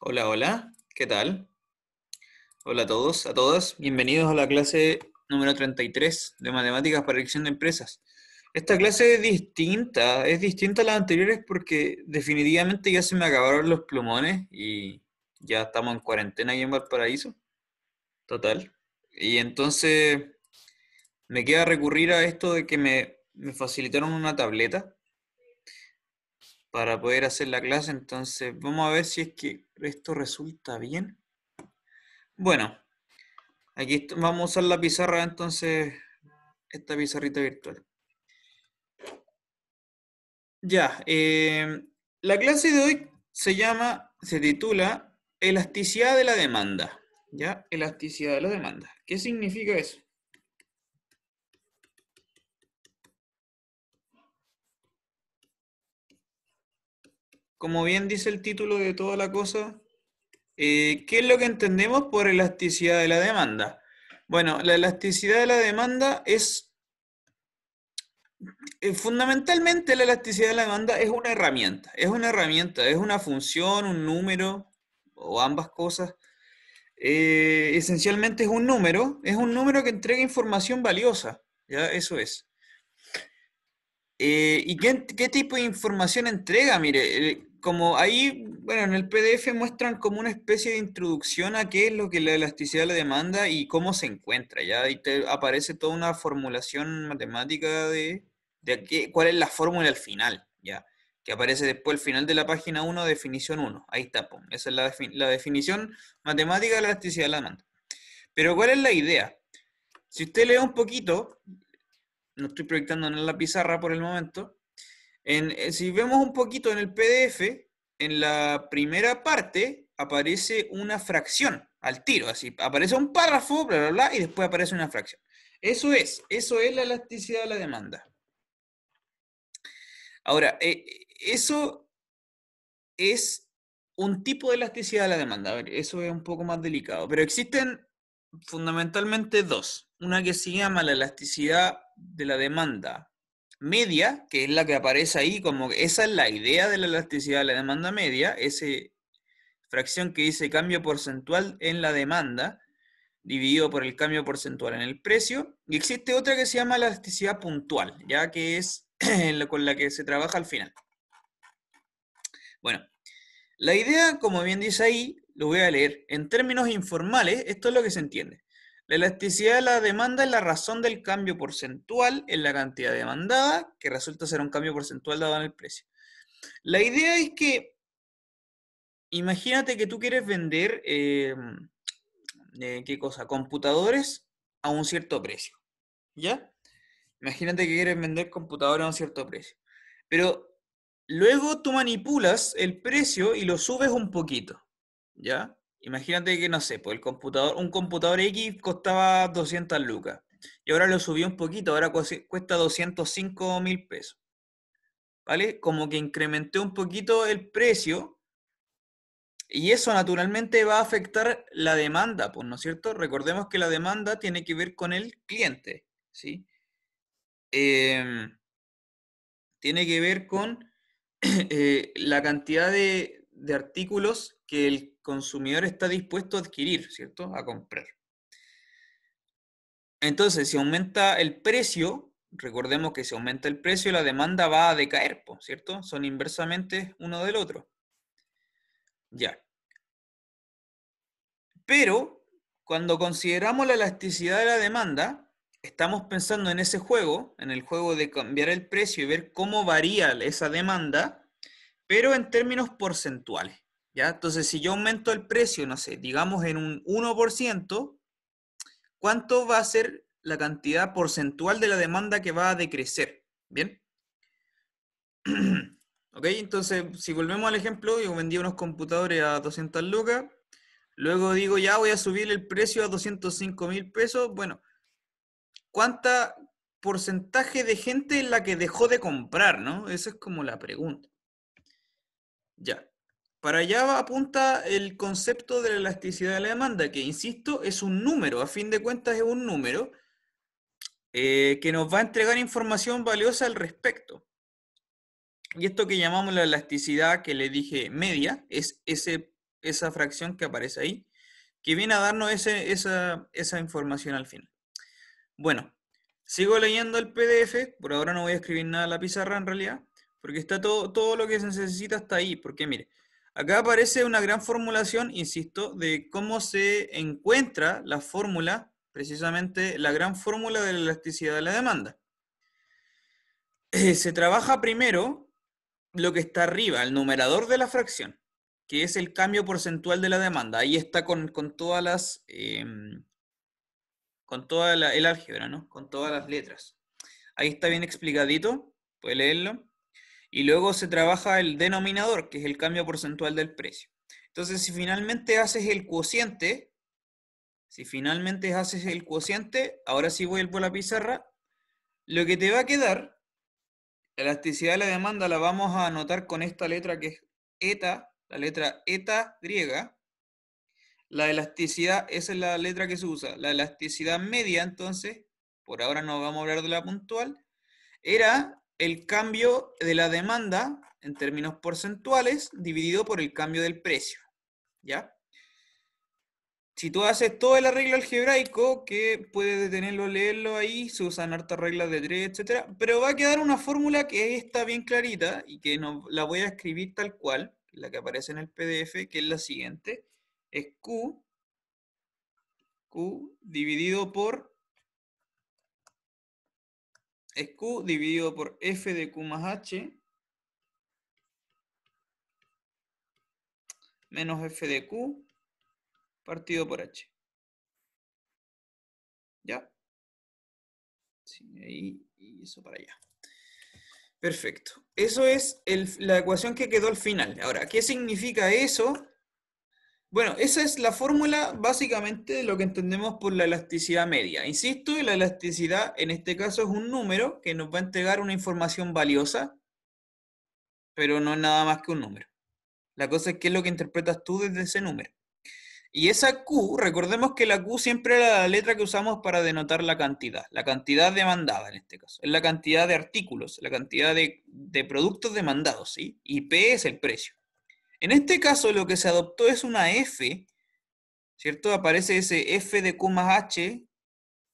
Hola, hola, ¿qué tal? Hola a todos, a todas, bienvenidos a la clase número 33 de Matemáticas para Elección de Empresas. Esta clase es distinta, es distinta a las anteriores porque definitivamente ya se me acabaron los plumones y ya estamos en cuarentena y en Valparaíso. Total. Y entonces me queda recurrir a esto de que me, me facilitaron una tableta para poder hacer la clase. Entonces, vamos a ver si es que esto resulta bien. Bueno, aquí vamos a usar la pizarra, entonces, esta pizarrita virtual. Ya, em, la clase de hoy se llama, se titula Elasticidad de la demanda. ¿Ya? Elasticidad de la demanda. ¿Qué significa eso? como bien dice el título de toda la cosa, eh, ¿qué es lo que entendemos por elasticidad de la demanda? Bueno, la elasticidad de la demanda es, eh, fundamentalmente la elasticidad de la demanda es una herramienta, es una herramienta, es una función, un número o ambas cosas. Eh, esencialmente es un número, es un número que entrega información valiosa, ¿ya? Eso es. ¿Y qué, qué, tipo de información entrega? Mire, como ahí, bueno, en el PDF muestran como una especie de introducción a qué es lo que la elasticidad le demanda y cómo se encuentra, ¿ya? te aparece toda una formulación matemática de, cuál es la fórmula al final, ¿ya? Que aparece después al final de la página 1, definición 1. Ahí está, pum. Esa es la, la definición matemática de la elasticidad de la demanda. Pero ¿cuál es la idea? Si usted lee un poquito, no estoy proyectando en la pizarra por el momento, eh, si vemos un poquito en el PDF, en la primera parte aparece una fracción al tiro, así aparece un párrafo, bla, bla, bla, y después aparece una fracción. Eso es, eso es la elasticidad de la demanda. Ahora, eh, eh, eso es un tipo de elasticidad de la demanda. A ver, eso es un poco más delicado, pero existen fundamentalmente dos. Una que se llama la elasticidad de la demanda media, que es la que aparece ahí, como esa es la idea de la elasticidad de la demanda media, esa fracción que dice cambio porcentual en la demanda dividido por el cambio porcentual en el precio, y existe otra que se llama elasticidad puntual, ya que es con la que se trabaja al final. Bueno, la idea, como bien dice ahí, lo voy a leer, en términos informales, esto es lo que se entiende. La elasticidad de la demanda es la razón del cambio porcentual en la cantidad demandada, que resulta ser un cambio porcentual dado en el precio. La idea es que, imagínate que tú quieres vender, em, eh, ¿qué cosa? Computadores a un cierto precio, ¿ya? Imagínate que quieres vender computadores a un cierto precio. Pero luego tú manipulas el precio y lo subes un poquito, ¿ya? Imagínate que, no sé, pues el computador, un computador X costaba 200 lucas y ahora lo subió un poquito, ahora cuesta 205 mil pesos. ¿Vale? Como que incrementé un poquito el precio y eso naturalmente va a afectar la demanda, pues, ¿no es cierto? Recordemos que la demanda tiene que ver con el cliente, ¿sí? Em, tiene que ver con eh, la cantidad de, de artículos que el consumidor está dispuesto a adquirir, ¿cierto? A comprar. Entonces, si aumenta el precio, recordemos que si aumenta el precio, la demanda va a decaer, ¿cierto? Son inversamente uno del otro. Ya. Pero, cuando consideramos la elasticidad de la demanda, estamos pensando en ese juego, en el juego de cambiar el precio y ver cómo varía esa demanda, pero en términos porcentuales. Entonces, si yo aumento el precio, no sé, digamos en un 1%, ¿cuánto va a ser la cantidad porcentual de la demanda que va a decrecer? ¿Bien? ¿Ok? Entonces, si volvemos al ejemplo, yo vendí unos computadores a 200 lucas, luego digo, ya voy a subir el precio a 205 mil pesos, bueno, ¿cuánta porcentaje de gente es la que dejó de comprar, no? Esa es como la pregunta. Ya. Para allá apunta el concepto de la elasticidad de la demanda, que, insisto, es un número, a fin de cuentas es un número eh, que nos va a entregar información valiosa al respecto. Y esto que llamamos la elasticidad que le dije media, es ese, esa fracción que aparece ahí, que viene a darnos esa, información al final. Bueno, sigo leyendo el PDF, por ahora no voy a escribir nada a la pizarra en realidad, porque está todo, todo lo que se necesita hasta ahí, porque mire, Acá aparece una gran formulación, insisto, de cómo se encuentra la fórmula, precisamente la gran fórmula de la elasticidad de la demanda. Eh, se trabaja primero lo que está arriba, el numerador de la fracción, que es el cambio porcentual de la demanda. Ahí está con, todas las... Em, con toda el álgebra, ¿no? Con todas las letras. Ahí está bien explicadito, puede leerlo. Y luego se trabaja el denominador, que es el cambio porcentual del precio. Entonces, si finalmente haces el cociente, si finalmente haces el cociente, ahora sí vuelvo a la pizarra, lo que te va a quedar, la elasticidad de la demanda la vamos a anotar con esta letra que es eta, la letra eta griega. La elasticidad, esa es la letra que se usa. La elasticidad media, entonces, por ahora no vamos a hablar de la puntual, era el cambio de la demanda en términos porcentuales dividido por el cambio del precio. ¿Ya? Si tú haces todo el arreglo algebraico, que puedes detenerlo, leerlo ahí, se usan hartas reglas de 3, etc. pero va a quedar una fórmula que está bien clarita y que no, la voy a escribir tal cual, la que aparece en el PDF, que es la siguiente, es Q, Q dividido por es Q dividido por F de Q más H menos F de Q partido por H. ¿Ya? y eso para allá. Perfecto. Eso es la ecuación que quedó al final. Ahora, ¿qué significa eso bueno, esa es la fórmula básicamente de lo que entendemos por la elasticidad media. Insisto, la elasticidad en este caso es un número que nos va a entregar una información valiosa, pero no es nada más que un número. La cosa es qué es lo que interpretas tú desde ese número. Y esa Q, recordemos que la Q siempre era la letra que usamos para denotar la cantidad, la cantidad demandada en este caso, es la cantidad de artículos, la cantidad de, de productos demandados, ¿sí? Y P es el precio. En este caso lo que se adoptó es una F, ¿cierto? Aparece ese F de Q más H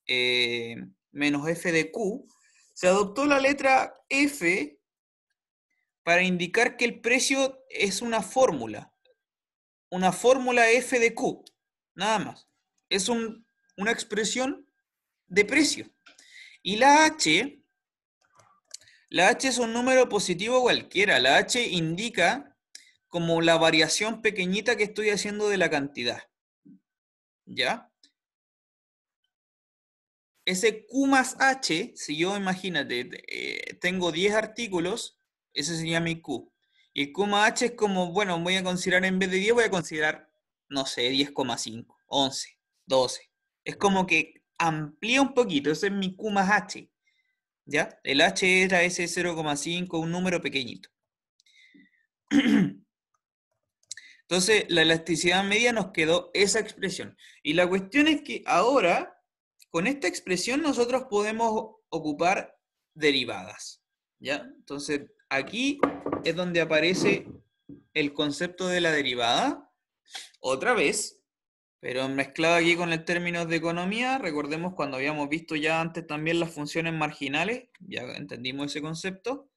eh, menos F de Q. Se adoptó la letra F para indicar que el precio es una fórmula. Una fórmula F de Q, nada más. Es una expresión de precio. Y la H, la H es un número positivo cualquiera. La H indica como la variación pequeñita que estoy haciendo de la cantidad. ¿Ya? Ese Q más H, si yo imagínate, eh, tengo 10 artículos, ese sería mi Q. Y el Q más H es como, bueno, voy a considerar en vez de 10, voy a considerar, no sé, 10,5, 11, 12. Es como que amplía un poquito, ese es mi Q más H. ¿Ya? El H era ese 0,5, un número pequeñito. Entonces, la elasticidad media nos quedó esa expresión. Y la cuestión es que ahora, con esta expresión, nosotros podemos ocupar derivadas. ¿ya? Entonces, aquí es donde aparece el concepto de la derivada, otra vez, pero mezclado aquí con el término de economía, recordemos cuando habíamos visto ya antes también las funciones marginales, ya entendimos ese concepto.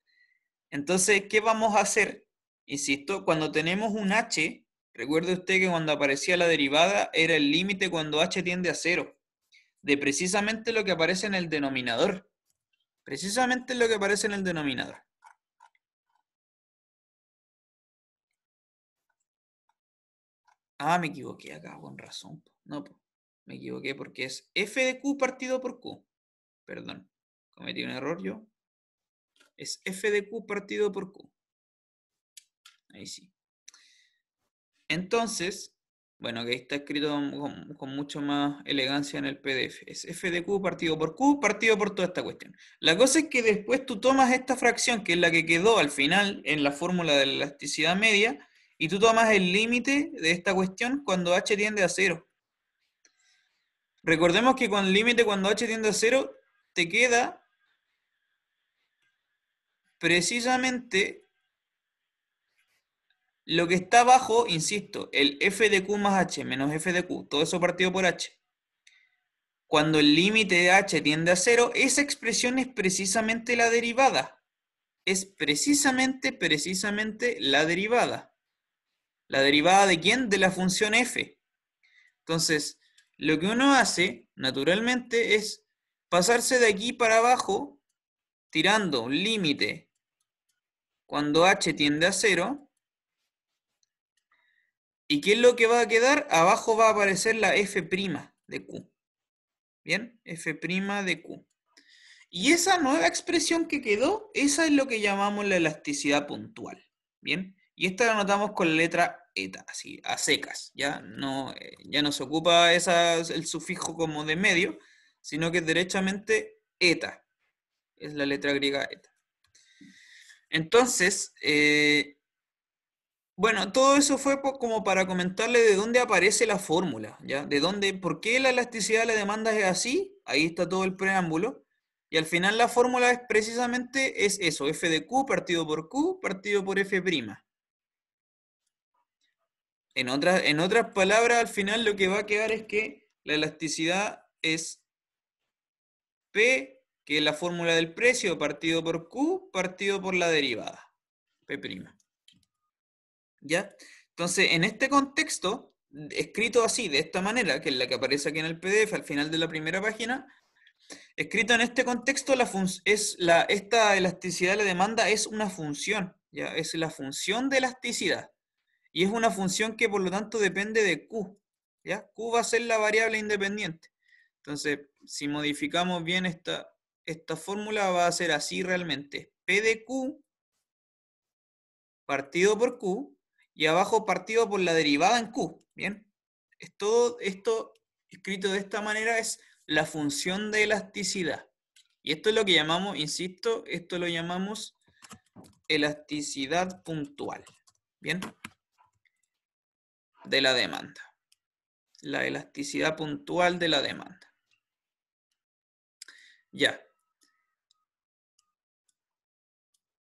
Entonces, ¿qué vamos a hacer? Insisto, cuando tenemos un h, recuerde usted que cuando aparecía la derivada era el límite cuando h tiende a cero, de precisamente lo que aparece en el denominador. Precisamente lo que aparece en el denominador. Ah, me equivoqué acá, con razón. No, me equivoqué porque es f de q partido por q. Perdón, cometí un error yo. Es f de q partido por q. Entonces, bueno, que está escrito con, mucho más elegancia en el PDF. Es f de q partido por q partido por toda esta cuestión. La cosa es que después tú tomas esta fracción, que es la que quedó al final en la fórmula de la elasticidad media, y tú tomas el límite de esta cuestión cuando h tiende a cero. Recordemos que con límite cuando h tiende a cero te queda precisamente lo que está abajo, insisto, el f de q más h menos f de q, todo eso partido por h. Cuando el límite de h tiende a cero, esa expresión es precisamente la derivada. Es precisamente, precisamente la derivada. ¿La derivada de quién? De la función f. Entonces, lo que uno hace, naturalmente, es pasarse de aquí para abajo, tirando un límite cuando h tiende a cero, ¿Y qué es lo que va a quedar? Abajo va a aparecer la f' de Q. ¿Bien? f' de Q. Y esa nueva expresión que quedó, esa es lo que llamamos la elasticidad puntual. ¿Bien? Y esta la anotamos con la letra eta, así, a secas. Ya no, eh, ya no se ocupa el sufijo como de medio, sino que es derechamente eta. Es la letra griega eta. Entonces, eh, bueno, todo eso fue como para comentarle de dónde aparece la fórmula, ¿ya? De dónde, por qué la elasticidad de la demanda es así, ahí está todo el preámbulo, y al final la fórmula es precisamente es eso, f de q partido por q partido por f'. En otras, en otras palabras, al final lo que va a quedar es que la elasticidad es p, que es la fórmula del precio, partido por q, partido por la derivada, p'. Entonces, en este contexto, escrito así, de esta manera, que es la que aparece aquí en el PDF al final de la primera página, escrito en este contexto, la es la, esta elasticidad de la demanda es una función, ¿ya? es la función de elasticidad. Y es una función que por lo tanto depende de Q. ¿ya? Q va a ser la variable independiente. Entonces, si modificamos bien esta, esta fórmula, va a ser así realmente. P de Q partido por Q y abajo partido por la derivada en Q. Bien, es todo esto escrito de esta manera es la función de elasticidad. Y esto es lo que llamamos, insisto, esto lo llamamos elasticidad puntual. Bien, de la demanda. La elasticidad puntual de la demanda. Ya.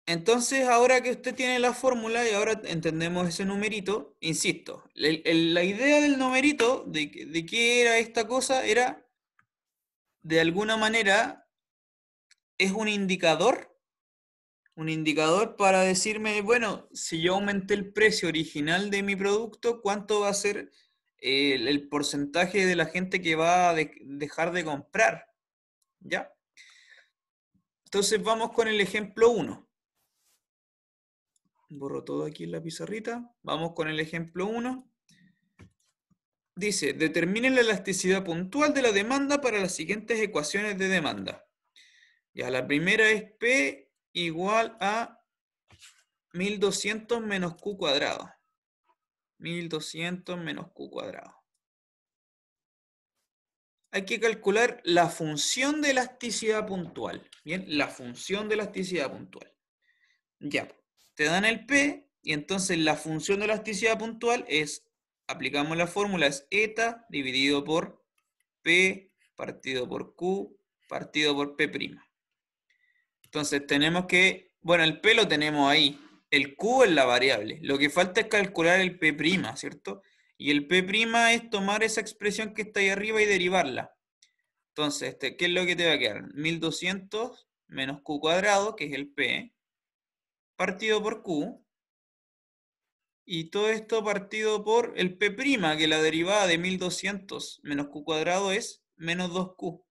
Entonces, ahora que usted tiene la fórmula y ahora entendemos ese numerito, insisto, la idea del numerito, de, qué era esta cosa, era, de alguna manera, es un indicador, un indicador para decirme, bueno, si yo aumenté el precio original de mi producto, ¿cuánto va a ser el, porcentaje de la gente que va a dejar de comprar? ¿Ya? Entonces vamos con el ejemplo 1. Borro todo aquí en la pizarrita. Vamos con el ejemplo 1. Dice, determine la elasticidad puntual de la demanda para las siguientes ecuaciones de demanda. Ya, la primera es P igual a 1200 menos Q cuadrado. 1200 menos Q cuadrado. Hay que calcular la función de elasticidad puntual. Bien, la función de elasticidad puntual. Ya, te dan el P y entonces la función de elasticidad puntual es, aplicamos la fórmula, es eta dividido por P partido por Q partido por P'. Entonces tenemos que, bueno, el P lo tenemos ahí, el Q es la variable, lo que falta es calcular el P', ¿cierto? Y el P' es tomar esa expresión que está ahí arriba y derivarla. Entonces, este, ¿qué es lo que te va a quedar? 1200 menos Q cuadrado, que es el P, partido por Q, y todo esto partido por el P', que la derivada de 1200 menos Q cuadrado es menos 2Q.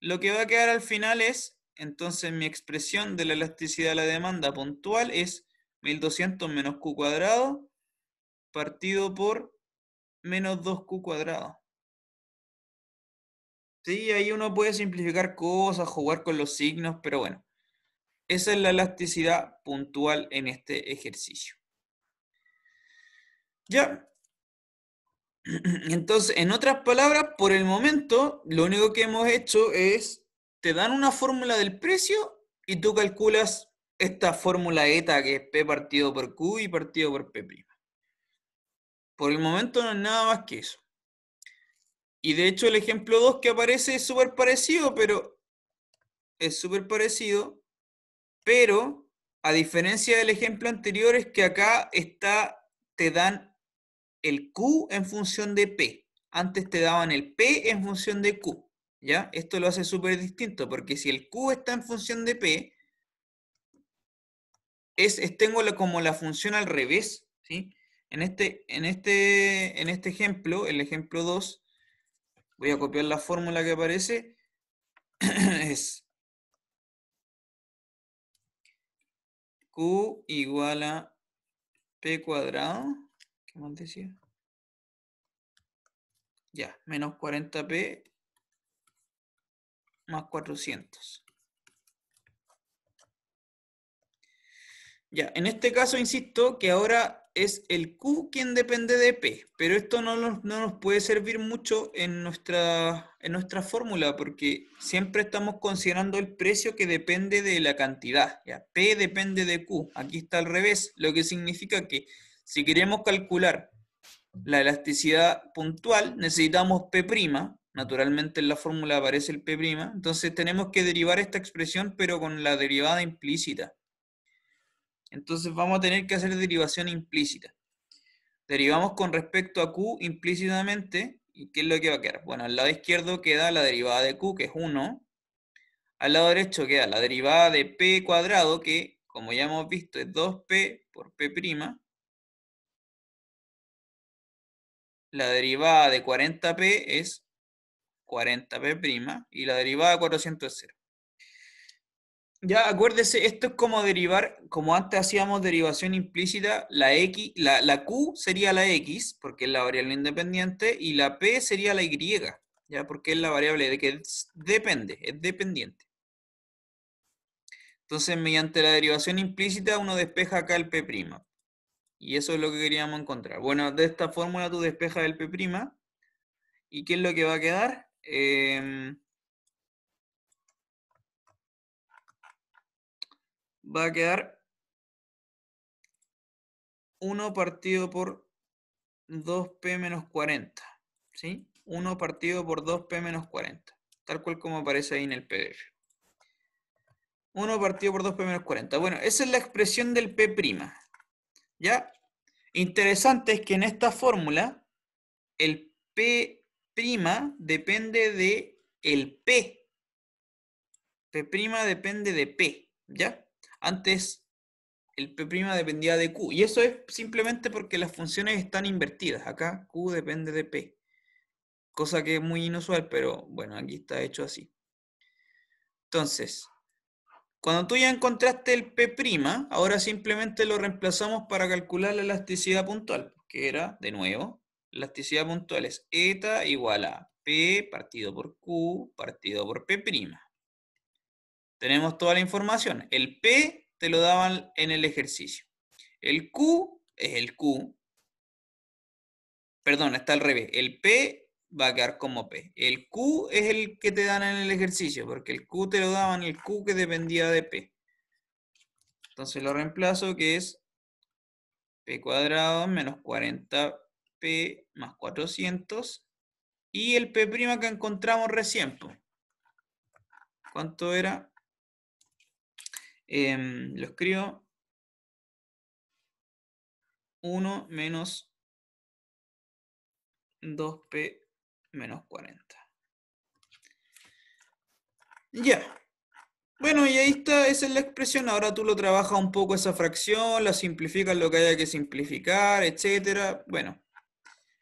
Lo que va a quedar al final es, entonces mi expresión de la elasticidad de la demanda puntual es 1200 menos Q cuadrado partido por menos 2Q cuadrado. Sí, ahí uno puede simplificar cosas, jugar con los signos, pero bueno. Esa es la elasticidad puntual en este ejercicio. Ya. Entonces, en otras palabras, por el momento, lo único que hemos hecho es, te dan una fórmula del precio y tú calculas esta fórmula eta que es P partido por Q y partido por P'. Por el momento no es nada más que eso. Y de hecho el ejemplo 2 que aparece es súper parecido, pero es súper parecido, pero a diferencia del ejemplo anterior es que acá está, te dan el Q en función de P. Antes te daban el P en función de Q. ¿Ya? Esto lo hace súper distinto, porque si el Q está en función de P, es, tengo como la función al revés, ¿sí? En este, en este, en este ejemplo, el ejemplo 2, voy a copiar la fórmula que aparece, es Q igual a P cuadrado. ¿Qué más decía? Ya, menos 40P más 400. Ya, en este caso insisto que ahora es el Q quien depende de P, pero esto no nos, puede servir mucho en nuestra, en nuestra fórmula porque siempre estamos considerando el precio que depende de la cantidad. ¿ya? P depende de Q, aquí está al revés, lo que significa que si queremos calcular la elasticidad puntual necesitamos P', naturalmente en la fórmula aparece el P', entonces tenemos que derivar esta expresión pero con la derivada implícita. Entonces vamos a tener que hacer derivación implícita. Derivamos con respecto a Q implícitamente. ¿Y qué es lo que va a quedar? Bueno, al lado izquierdo queda la derivada de Q, que es 1. Al lado derecho queda la derivada de P cuadrado, que como ya hemos visto es 2P por P'. La derivada de 40P es 40p' y la derivada de 400 es 0. Ya, acuérdese, esto es como derivar, como antes hacíamos derivación implícita, la, X, la, Q sería la X, porque es la variable independiente, y la P sería la Y, ya, porque es la variable de que depende, es dependiente. Entonces, mediante la derivación implícita, uno despeja acá el P'. Y eso es lo que queríamos encontrar. Bueno, de esta fórmula tú despejas el P'. ¿Y qué es lo que va a quedar? Em, va a quedar 1 partido por 2p menos 40. ¿Sí? 1 partido por 2p menos 40. Tal cual como aparece ahí en el PDF. 1 partido por 2p menos 40. Bueno, esa es la expresión del p'. ¿Ya? Interesante es que en esta fórmula, el p' depende de el p. p' depende de p. ¿Ya? Antes el P' dependía de Q. Y eso es simplemente porque las funciones están invertidas. Acá Q depende de P. Cosa que es muy inusual, pero bueno, aquí está hecho así. Entonces, cuando tú ya encontraste el P', ahora simplemente lo reemplazamos para calcular la elasticidad puntual, que era, de nuevo, elasticidad puntual es eta igual a P partido por Q partido por P'. Tenemos toda la información. El P te lo daban en el ejercicio. El Q es el Q. Perdón, está al revés. El P va a quedar como P. El Q es el que te dan en el ejercicio, porque el Q te lo daban el Q que dependía de P. Entonces lo reemplazo que es P cuadrado menos 40P más 400 y el P' que encontramos recién. ¿Cuánto era? Em, lo escribo 1 menos 2p menos 40. Ya. Bueno, y ahí está, esa es la expresión. Ahora tú lo trabajas un poco esa fracción, la simplificas lo que haya que simplificar, etcétera. Bueno,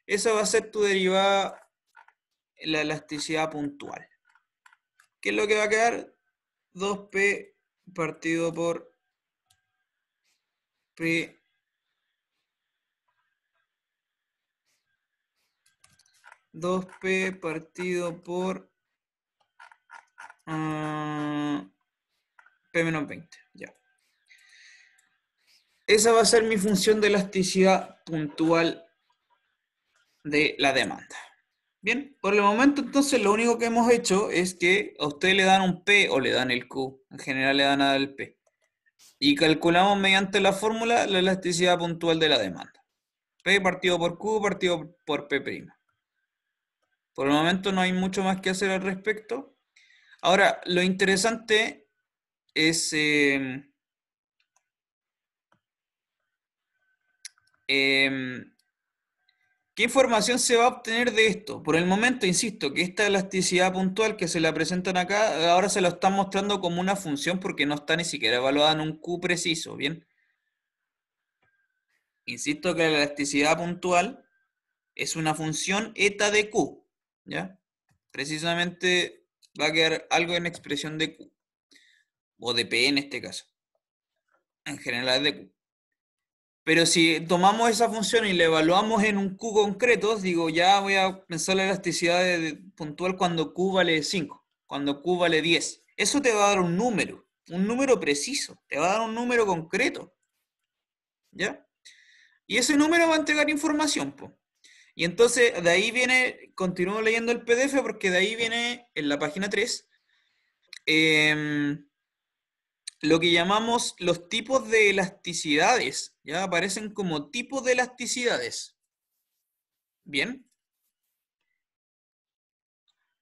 esa va a ser tu derivada, la elasticidad puntual. ¿Qué es lo que va a quedar? 2p partido por P dos P partido por ah, P menos 20. Ya. Esa va a ser mi función de elasticidad puntual de la demanda. Bien, por el momento entonces lo único que hemos hecho es que a usted le dan un P o le dan el Q. En general le dan el P. Y calculamos mediante la fórmula la elasticidad puntual de la demanda. P partido por Q partido por P'. Por el momento no hay mucho más que hacer al respecto. Ahora, lo interesante es... Em, em, ¿Qué información se va a obtener de esto? Por el momento, insisto, que esta elasticidad puntual que se la presentan acá, eh, ahora se lo están mostrando como una función porque no está ni siquiera evaluada en un Q preciso, ¿bien? Insisto que la elasticidad puntual es una función eta de Q, ¿ya? Precisamente va a quedar algo en expresión de Q, o de P en este caso. En general es de Q. Pero si tomamos esa función y la evaluamos en un Q concreto, digo, ya voy a pensar la elasticidad puntual cuando Q vale 5, cuando Q vale 10. Eso te va a dar un número, un número preciso, te va a dar un número concreto. ¿Ya? Y ese número va a entregar información. Po. Y entonces de ahí viene, continúo leyendo el PDF porque de ahí viene en la página 3 lo que llamamos los tipos de elasticidades, ¿ya? Aparecen como tipos de elasticidades. Bien.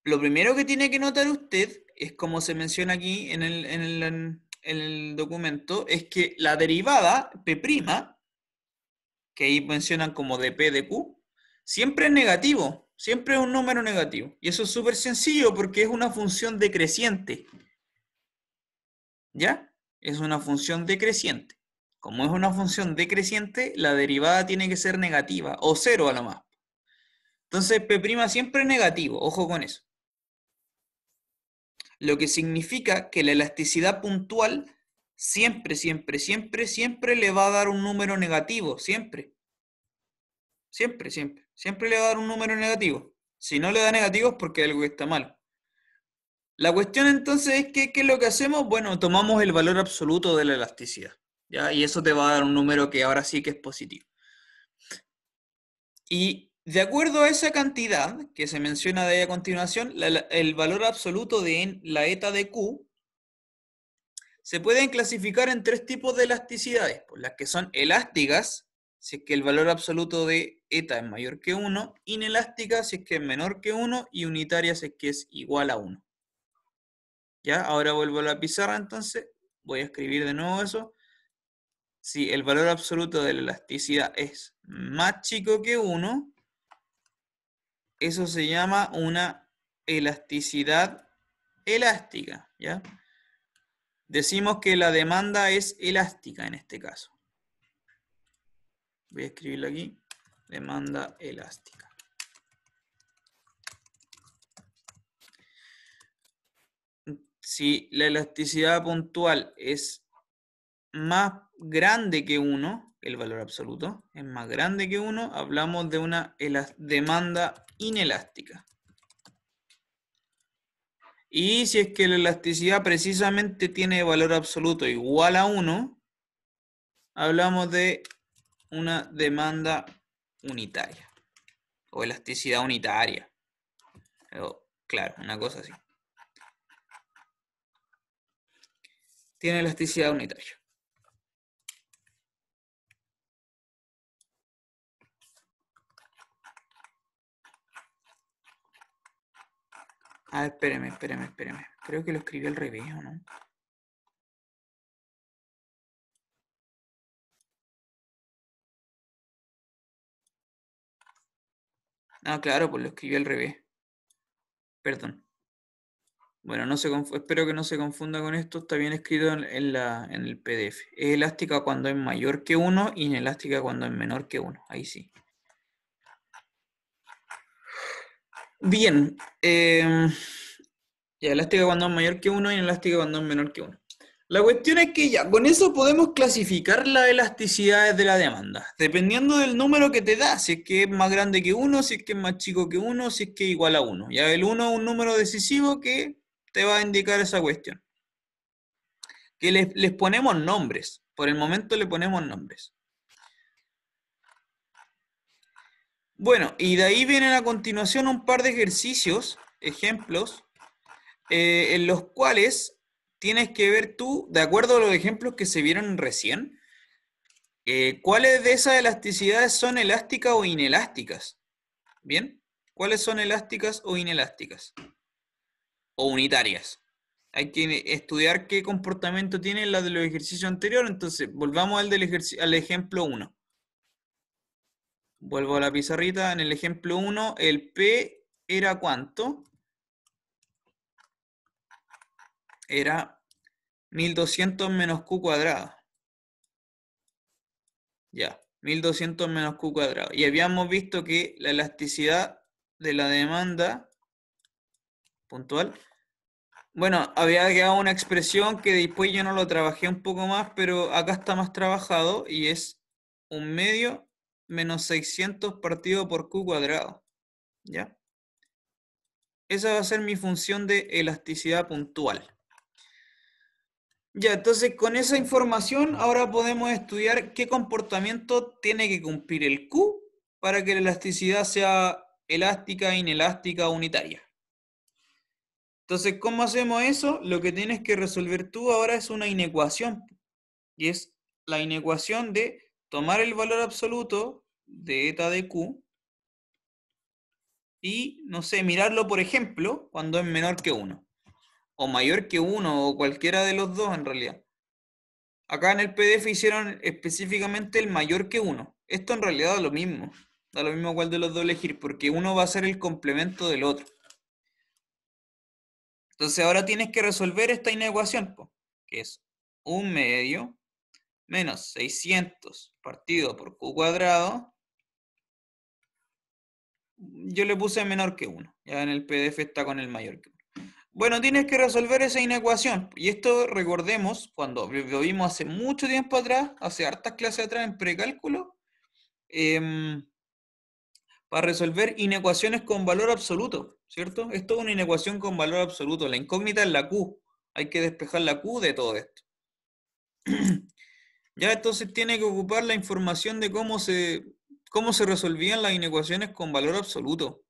Lo primero que tiene que notar usted es como se menciona aquí en el, documento, es que la derivada P', que ahí mencionan como dp de Q, siempre es negativo, siempre es un número negativo. Y eso es súper sencillo porque es una función decreciente. ¿Ya? Es una función decreciente. Como es una función decreciente, la derivada tiene que ser negativa o cero a lo más. Entonces, P' siempre es negativo, ojo con eso. Lo que significa que la elasticidad puntual siempre, siempre, siempre, siempre le va a dar un número negativo, siempre. Siempre, siempre. Siempre le va a dar un número negativo. Si no le da negativo es porque algo está mal. La cuestión entonces es que, ¿qué es lo que hacemos? Bueno, tomamos el valor absoluto de la elasticidad, ¿ya? Y eso te va a dar un número que ahora sí que es positivo. Y de acuerdo a esa cantidad que se menciona de ahí a continuación, el valor absoluto de la eta de Q se pueden clasificar en tres tipos de elasticidades, pues, las que son elásticas, si es que el valor absoluto de eta es mayor que 1, inelásticas, si es que es menor que 1 y unitarias, si es que es igual a 1. ¿Ya? Ahora vuelvo a la pizarra entonces, voy a escribir de nuevo eso. Si el valor absoluto de la elasticidad es más chico que 1, eso se llama una elasticidad elástica, ¿ya? Decimos que la demanda es elástica en este caso. Voy a escribirlo aquí, demanda elástica. si la elasticidad puntual es más grande que 1, el valor absoluto es más grande que 1, hablamos de una demanda inelástica. Y si es que la elasticidad precisamente tiene valor absoluto igual a 1, hablamos de una demanda unitaria o elasticidad unitaria. claro, una cosa así. tiene elasticidad unitaria. Ah, espéreme, espéreme, espéreme. Creo que lo escribí al revés, ¿o no? No, ah, claro, pues lo escribí al revés. Perdón. Bueno, no se espero que no se confunda con esto, está bien escrito en, el PDF. Es elástica cuando es mayor que 1 y inelástica cuando es menor que 1, ahí sí. Bien, em, elástica cuando es mayor que 1 y inelástica cuando es menor que 1. La cuestión es que ya, con eso podemos clasificar las elasticidades de la demanda, dependiendo del número que te da, si es que es más grande que 1, si es que es más chico que 1, si es que es igual a 1. Ya el 1 es un número decisivo que te va a indicar esa cuestión. Que les, ponemos nombres. Por el momento le ponemos nombres. Bueno, y de ahí vienen a continuación un par de ejercicios, ejemplos, eh, en los cuales tienes que ver tú, de acuerdo a los ejemplos que se vieron recién, eh, cuáles de esas elasticidades son elásticas o inelásticas. ¿Bien? ¿Cuáles son elásticas o inelásticas? o unitarias. Hay que estudiar qué comportamiento tiene la de los ejercicios anteriores. Entonces, volvamos al, del al ejemplo 1. Vuelvo a la pizarrita. En el ejemplo 1, el P era cuánto? Era 1200 menos Q cuadrado. Ya, 1200 menos Q cuadrado. Y habíamos visto que la elasticidad de la demanda puntual. Bueno, había quedado una expresión que después yo no lo trabajé un poco más, pero acá está más trabajado y es un medio menos 600 partido por q cuadrado. ¿Ya? Esa va a ser mi función de elasticidad puntual. Ya, entonces con esa información ahora podemos estudiar qué comportamiento tiene que cumplir el Q para que la elasticidad sea elástica, inelástica, unitaria. Entonces, ¿cómo hacemos eso? Lo que tienes que resolver tú ahora es una inecuación. Y es la inecuación de tomar el valor absoluto de eta de q y, no sé, mirarlo, por ejemplo, cuando es menor que 1. O mayor que 1, o cualquiera de los dos en realidad. Acá en el PDF hicieron específicamente el mayor que 1. Esto en realidad da lo mismo. Da lo mismo cuál de los dos elegir, porque uno va a ser el complemento del otro. Entonces ahora tienes que resolver esta inecuación, que es un medio menos 600 partido por q cuadrado. Yo le puse menor que 1. Ya en el PDF está con el mayor que 1. Bueno, tienes que resolver esa inecuación. Y esto recordemos, cuando lo vimos hace mucho tiempo atrás, hace hartas clases atrás en precálculo, em, para resolver inecuaciones con valor absoluto, ¿cierto? Esto es una inecuación con valor absoluto. La incógnita es la Q. Hay que despejar la Q de todo esto. ya entonces tiene que ocupar la información de cómo se, cómo se resolvían las inecuaciones con valor absoluto.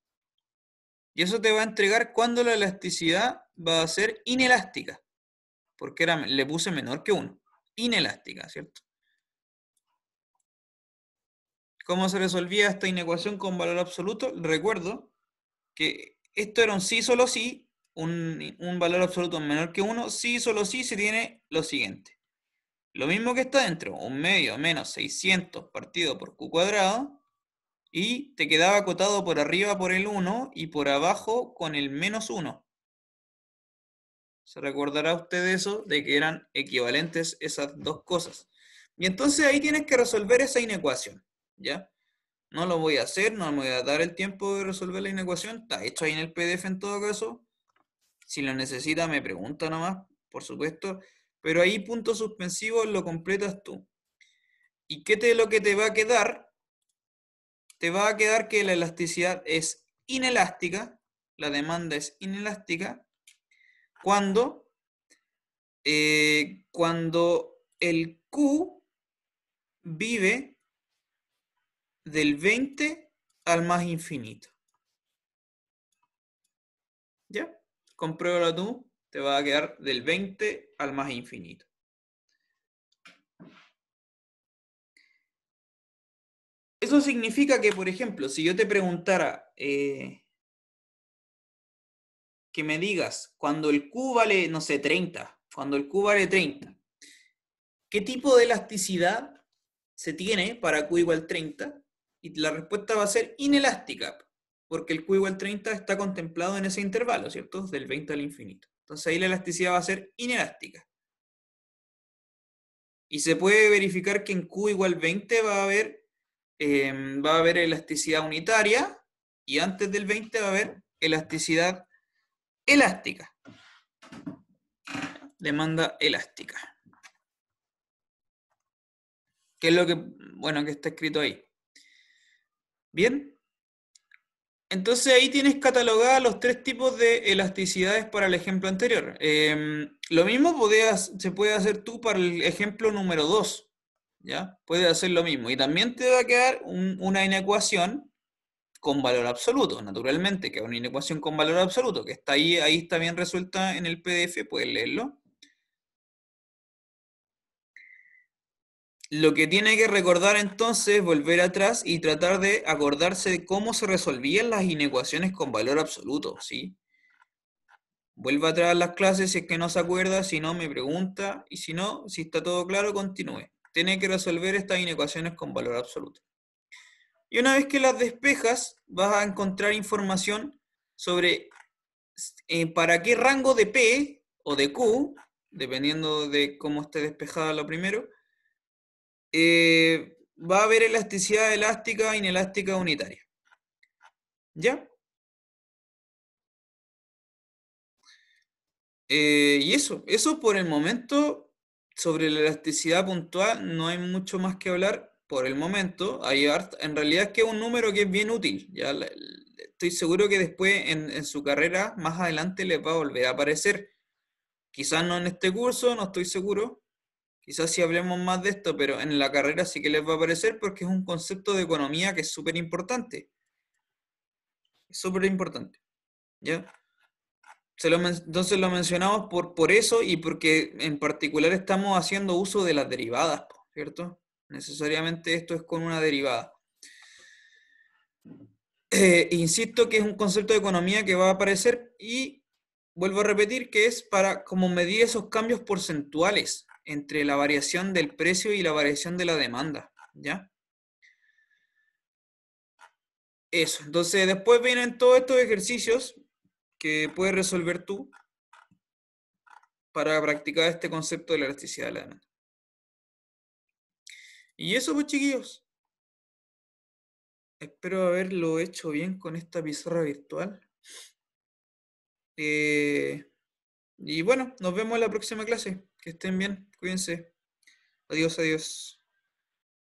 Y eso te va a entregar cuándo la elasticidad va a ser inelástica. Porque era, le puse menor que 1. Inelástica, ¿cierto? cómo se resolvía esta inecuación con valor absoluto. Recuerdo que esto era un sí solo sí, un, valor absoluto menor que 1, sí solo sí se tiene lo siguiente. Lo mismo que está dentro, un medio menos 600 partido por q cuadrado, y te quedaba acotado por arriba por el 1 y por abajo con el menos 1. ¿Se recordará usted eso? De que eran equivalentes esas dos cosas. Y entonces ahí tienes que resolver esa inecuación. ¿ya? No lo voy a hacer, no me voy a dar el tiempo de resolver la inecuación, está hecho ahí en el PDF en todo caso. Si lo necesita, me pregunta nomás, por supuesto, pero ahí punto suspensivo lo completas tú. ¿Y qué es lo que te va a quedar? Te va a quedar que la elasticidad es inelástica, la demanda es inelástica, cuando, eh, cuando el Q vive del 20 al más infinito. ¿Ya? Compruebalo tú, te va a quedar del 20 al más infinito. Eso significa que, por ejemplo, si yo te preguntara eh, que me digas cuando el Q vale, no sé, 30, cuando el Q vale 30, ¿qué tipo de elasticidad se tiene para Q igual 30? y la respuesta va a ser inelástica, porque el Q igual 30 está contemplado en ese intervalo, ¿cierto? Del 20 al infinito. Entonces ahí la elasticidad va a ser inelástica. Y se puede verificar que en Q igual 20 va a haber, em, va a haber elasticidad unitaria y antes del 20 va a haber elasticidad elástica. Demanda elástica. ¿Qué es lo que, bueno, que está escrito ahí? ¿Bien? Entonces ahí tienes catalogadas los tres tipos de elasticidades para el ejemplo anterior. Eh, lo mismo se puede hacer tú para el ejemplo número 2. ¿Ya? Puedes hacer lo mismo. Y también te va a quedar una inecuación con valor absoluto, naturalmente, que es una inecuación con valor absoluto, que está ahí, ahí está bien resuelta en el PDF, puedes leerlo. Lo que tiene que recordar entonces es volver atrás y tratar de acordarse de cómo se resolvían las inecuaciones con valor absoluto, ¿sí? Vuelva atrás a las clases si es que no se acuerda, si no me pregunta y si no, si está todo claro, continúe. Tiene que resolver estas inecuaciones con valor absoluto. Y una vez que las despejas, vas a encontrar información sobre eh, para qué rango de P o de Q, dependiendo de cómo esté despejada lo primero, eh, va a haber elasticidad elástica e inelástica unitaria. ¿Ya? Eh, y eso, eso por el momento, sobre la elasticidad puntual no hay mucho más que hablar por el momento. Hay en realidad es que es un número que es bien útil. Ya estoy seguro que después en su carrera, más adelante, les va a volver a aparecer. Quizás no en este curso, no estoy seguro, quizás si hablemos más de esto, pero en la carrera sí que les va a aparecer porque es un concepto de economía que es súper importante. Súper importante. entonces lo mencionamos por, por eso y porque en particular estamos haciendo uso de las derivadas, ¿cierto? Necesariamente esto es con una derivada. Eh, insisto que es un concepto de economía que va a aparecer y vuelvo a repetir que es para como medir esos cambios porcentuales, entre la variación del precio y la variación de la demanda, ¿ya? Eso, entonces después vienen todos estos ejercicios que puedes resolver tú para practicar este concepto de la elasticidad de la demanda. Y eso, pues chiquillos. Espero haberlo hecho bien con esta pizarra virtual. Eh, y bueno, nos vemos en la próxima clase. Que estén bien. Cuídense. Adiós, adiós.